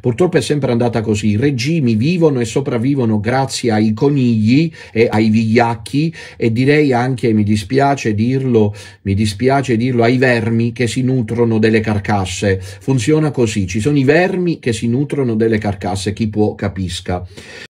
Purtroppo è sempre andata così, i regimi vivono e sopravvivono grazie ai conigli e ai vigliacchi e direi anche, mi dispiace dirlo, mi dispiace dirlo, ai vermi che si nutrono delle carcasse. Funziona così, ci sono i vermi che si nutrono delle carcasse, chi può capisca.